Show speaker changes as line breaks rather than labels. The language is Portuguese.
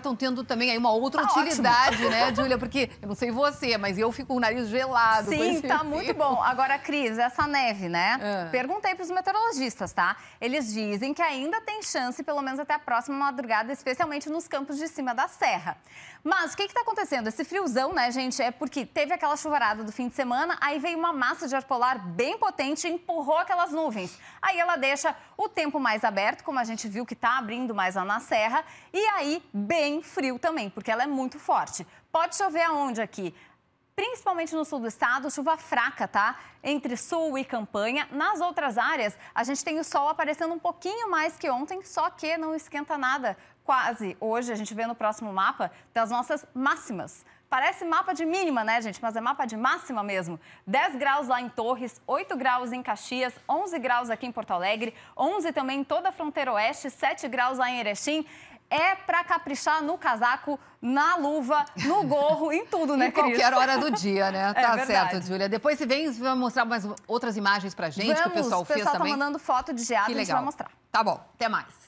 estão tendo também aí uma outra tá utilidade, ótimo. né, Júlia? Porque eu não sei você, mas eu fico com o nariz
gelado. Sim, tá assim. muito bom. Agora, Cris, essa neve, né? É. Perguntei para os meteorologistas, tá? Eles dizem que ainda tem chance, pelo menos até a próxima madrugada, especialmente nos campos de cima da serra. Mas o que está acontecendo? Esse friozão, né, gente, é porque teve aquela chuvarada do fim de semana, aí veio uma massa de ar polar bem potente e empurrou aquelas nuvens. Aí ela deixa o tempo mais aberto, como a gente viu que está abrindo mais lá na serra, e aí bem frio também, porque ela é muito forte. Pode chover aonde aqui? principalmente no sul do estado, chuva fraca, tá? Entre sul e campanha. Nas outras áreas, a gente tem o sol aparecendo um pouquinho mais que ontem, só que não esquenta nada. Quase hoje, a gente vê no próximo mapa das nossas máximas. Parece mapa de mínima, né, gente? Mas é mapa de máxima mesmo. 10 graus lá em Torres, 8 graus em Caxias, 11 graus aqui em Porto Alegre, 11 também em toda a fronteira oeste, 7 graus lá em Erechim é para caprichar no casaco, na luva, no gorro, em tudo, né, em Cris? qualquer hora do dia, né? É tá certo,
Júlia. Depois, se vem, você vai mostrar mais outras imagens pra gente, Vamos, que o pessoal, o pessoal fez tá também. o pessoal tá mandando foto de geada, que legal. a gente vai mostrar. Tá bom, até mais.